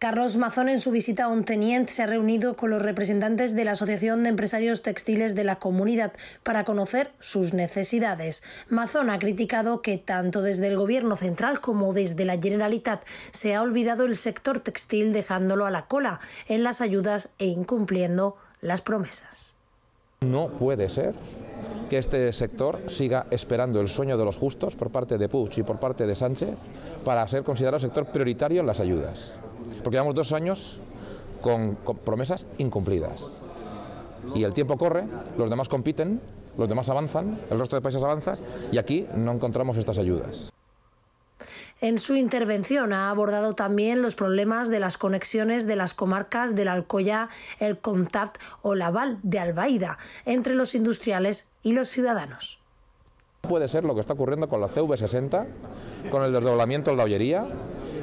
Carlos Mazón, en su visita a Ontenient, se ha reunido con los representantes de la Asociación de Empresarios Textiles de la comunidad para conocer sus necesidades. Mazón ha criticado que tanto desde el Gobierno central como desde la Generalitat se ha olvidado el sector textil dejándolo a la cola en las ayudas e incumpliendo las promesas. No puede ser que este sector siga esperando el sueño de los justos por parte de Puig y por parte de Sánchez para ser considerado sector prioritario en las ayudas. Porque llevamos dos años con, promesas incumplidas. Y el tiempo corre, los demás compiten, los demás avanzan, el resto de países avanzan... y aquí no encontramos estas ayudas. En su intervención ha abordado también los problemas de las conexiones de las comarcas del Alcoya, el Contact o Laval de Albaida entre los industriales y los ciudadanos. Puede ser lo que está ocurriendo con la CV60, con el desdoblamiento de la hoyería,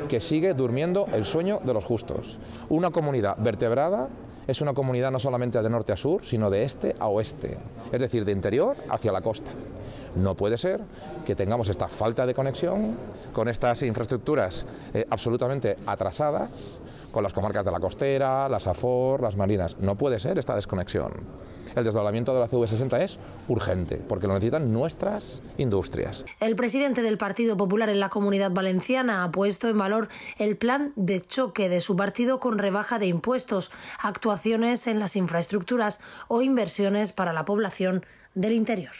que sigue durmiendo el sueño de los justos. Una comunidad vertebrada es una comunidad no solamente de norte a sur, sino de este a oeste, es decir, de interior hacia la costa. No puede ser que tengamos esta falta de conexión con estas infraestructuras eh, absolutamente atrasadas, con las comarcas de la costera, las AFOR, las marinas. No puede ser esta desconexión. El desdoblamiento de la CV60 es urgente, porque lo necesitan nuestras industrias. El presidente del Partido Popular en la Comunidad Valenciana ha puesto en valor el plan de choque de su partido con rebaja de impuestos, actuaciones en las infraestructuras o inversiones para la población del interior.